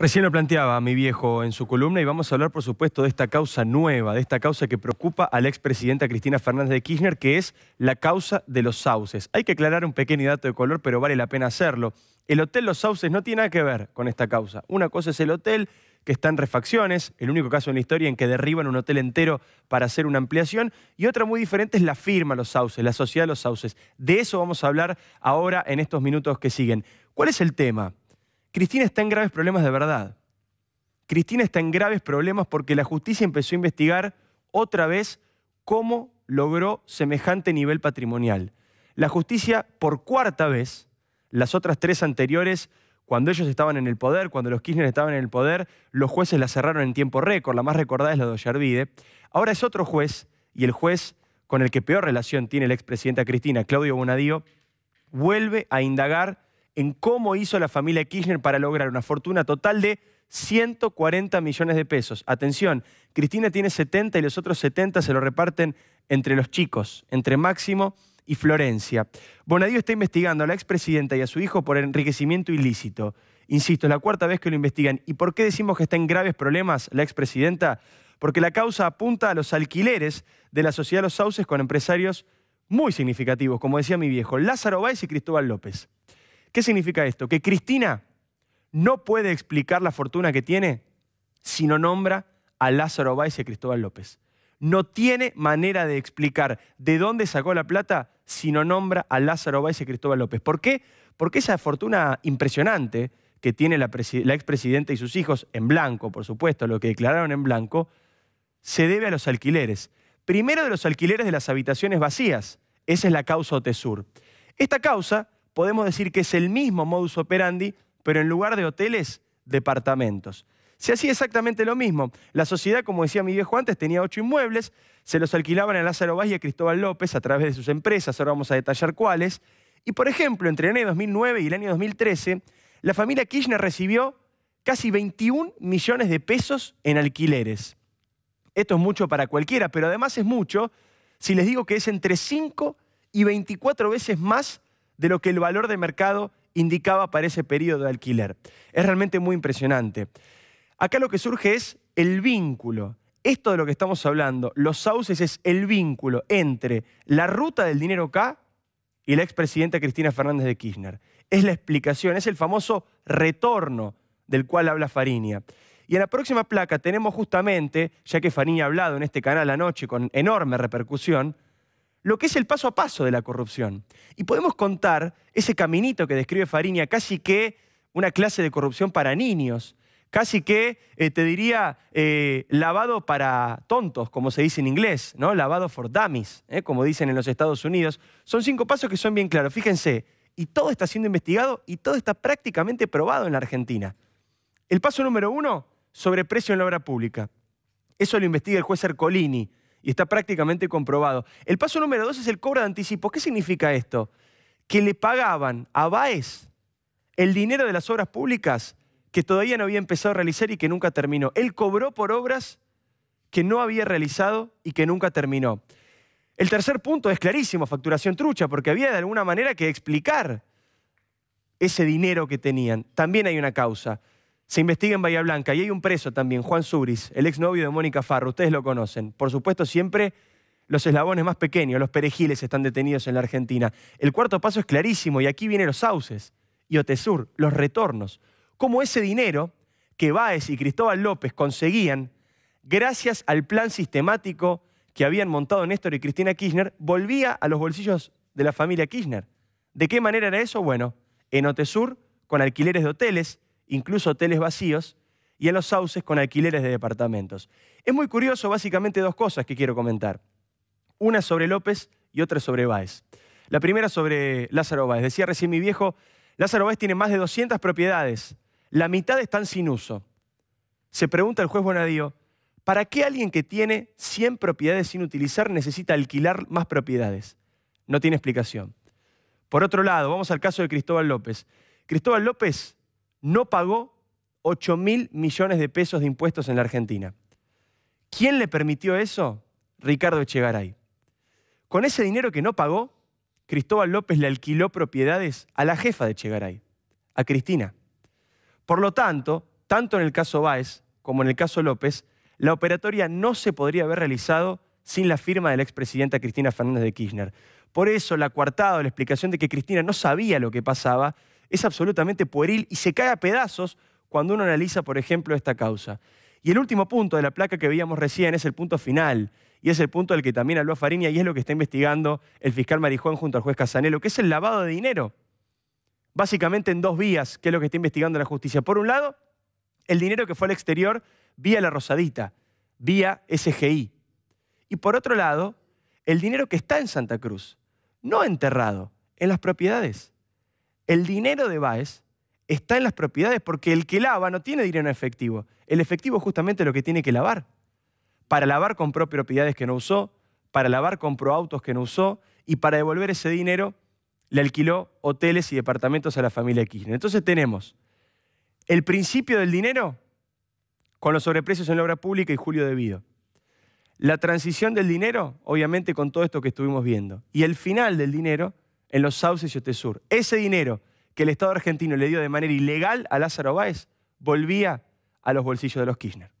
Recién lo planteaba mi viejo en su columna y vamos a hablar, por supuesto, de esta causa nueva, de esta causa que preocupa a la expresidenta Cristina Fernández de Kirchner, que es la causa de los sauces. Hay que aclarar un pequeño dato de color, pero vale la pena hacerlo. El Hotel Los Sauces no tiene nada que ver con esta causa. Una cosa es el hotel que está en refacciones, el único caso en la historia en que derriban un hotel entero para hacer una ampliación, y otra muy diferente es la firma Los Sauces, la sociedad de Los Sauces. De eso vamos a hablar ahora en estos minutos que siguen. ¿Cuál es el tema? Cristina está en graves problemas de verdad. Cristina está en graves problemas porque la justicia empezó a investigar otra vez cómo logró semejante nivel patrimonial. La justicia, por cuarta vez, las otras tres anteriores, cuando ellos estaban en el poder, cuando los Kirchner estaban en el poder, los jueces la cerraron en tiempo récord. La más recordada es la de Ollarvide. Ahora es otro juez, y el juez con el que peor relación tiene la expresidenta Cristina, Claudio Bonadío, vuelve a indagar en cómo hizo la familia Kirchner para lograr una fortuna total de 140 millones de pesos. Atención, Cristina tiene 70 y los otros 70 se lo reparten entre los chicos, entre Máximo y Florencia. Bonadío está investigando a la expresidenta y a su hijo por enriquecimiento ilícito. Insisto, es la cuarta vez que lo investigan. ¿Y por qué decimos que está en graves problemas la expresidenta? Porque la causa apunta a los alquileres de la sociedad Los Sauces con empresarios muy significativos, como decía mi viejo, Lázaro Báez y Cristóbal López. ¿Qué significa esto? Que Cristina no puede explicar la fortuna que tiene si no nombra a Lázaro Báez y a Cristóbal López. No tiene manera de explicar de dónde sacó la plata si no nombra a Lázaro Báez y a Cristóbal López. ¿Por qué? Porque esa fortuna impresionante que tiene la, la expresidenta y sus hijos, en blanco, por supuesto, lo que declararon en blanco, se debe a los alquileres. Primero de los alquileres de las habitaciones vacías. Esa es la causa OTESUR. Esta causa podemos decir que es el mismo modus operandi, pero en lugar de hoteles, departamentos. Se hacía exactamente lo mismo. La sociedad, como decía mi viejo antes, tenía ocho inmuebles, se los alquilaban a Lázaro Vaz y a Cristóbal López a través de sus empresas, ahora vamos a detallar cuáles. Y por ejemplo, entre el año 2009 y el año 2013, la familia Kirchner recibió casi 21 millones de pesos en alquileres. Esto es mucho para cualquiera, pero además es mucho si les digo que es entre 5 y 24 veces más de lo que el valor de mercado indicaba para ese periodo de alquiler. Es realmente muy impresionante. Acá lo que surge es el vínculo. Esto de lo que estamos hablando, los sauces es el vínculo entre la ruta del dinero K y la expresidenta Cristina Fernández de Kirchner. Es la explicación, es el famoso retorno del cual habla Farinia. Y en la próxima placa tenemos justamente, ya que Farinia ha hablado en este canal anoche con enorme repercusión, lo que es el paso a paso de la corrupción. Y podemos contar ese caminito que describe Fariña, casi que una clase de corrupción para niños, casi que, eh, te diría, eh, lavado para tontos, como se dice en inglés, ¿no? lavado for dummies, ¿eh? como dicen en los Estados Unidos. Son cinco pasos que son bien claros. Fíjense, y todo está siendo investigado y todo está prácticamente probado en la Argentina. El paso número uno, sobreprecio en la obra pública. Eso lo investiga el juez Ercolini, y está prácticamente comprobado. El paso número dos es el cobro de anticipo. ¿Qué significa esto? Que le pagaban a Baez el dinero de las obras públicas que todavía no había empezado a realizar y que nunca terminó. Él cobró por obras que no había realizado y que nunca terminó. El tercer punto es clarísimo, facturación trucha, porque había de alguna manera que explicar ese dinero que tenían. También hay una causa. Se investiga en Bahía Blanca y hay un preso también, Juan Suris, el exnovio de Mónica Farro, ustedes lo conocen. Por supuesto, siempre los eslabones más pequeños, los perejiles, están detenidos en la Argentina. El cuarto paso es clarísimo y aquí vienen los sauces y Otesur, los retornos. Cómo ese dinero que Báez y Cristóbal López conseguían gracias al plan sistemático que habían montado Néstor y Cristina Kirchner, volvía a los bolsillos de la familia Kirchner. ¿De qué manera era eso? Bueno, en Otesur, con alquileres de hoteles, incluso hoteles vacíos, y en los sauces con alquileres de departamentos. Es muy curioso, básicamente, dos cosas que quiero comentar. Una sobre López y otra sobre Báez. La primera sobre Lázaro Báez. Decía recién mi viejo, Lázaro Báez tiene más de 200 propiedades. La mitad están sin uso. Se pregunta el juez Bonadío, ¿para qué alguien que tiene 100 propiedades sin utilizar necesita alquilar más propiedades? No tiene explicación. Por otro lado, vamos al caso de Cristóbal López. Cristóbal López no pagó 8 mil millones de pesos de impuestos en la Argentina. ¿Quién le permitió eso? Ricardo Echegaray. Con ese dinero que no pagó, Cristóbal López le alquiló propiedades a la jefa de Echegaray, a Cristina. Por lo tanto, tanto en el caso Báez como en el caso López, la operatoria no se podría haber realizado sin la firma de la expresidenta Cristina Fernández de Kirchner. Por eso la coartada o la explicación de que Cristina no sabía lo que pasaba es absolutamente pueril y se cae a pedazos cuando uno analiza, por ejemplo, esta causa. Y el último punto de la placa que veíamos recién es el punto final, y es el punto del que también habló Farinia, y es lo que está investigando el fiscal Marijuán junto al juez Casanelo, que es el lavado de dinero. Básicamente en dos vías, que es lo que está investigando la justicia. Por un lado, el dinero que fue al exterior vía la Rosadita, vía SGI. Y por otro lado, el dinero que está en Santa Cruz, no enterrado, en las propiedades. El dinero de Baez está en las propiedades porque el que lava no tiene dinero en efectivo. El efectivo es justamente lo que tiene que lavar. Para lavar compró propiedades que no usó, para lavar compró autos que no usó y para devolver ese dinero le alquiló hoteles y departamentos a la familia Kirchner. Entonces tenemos el principio del dinero con los sobreprecios en la obra pública y Julio Debido. La transición del dinero, obviamente con todo esto que estuvimos viendo. Y el final del dinero en los sauces y Sur, Ese dinero que el Estado argentino le dio de manera ilegal a Lázaro Báez volvía a los bolsillos de los Kirchner.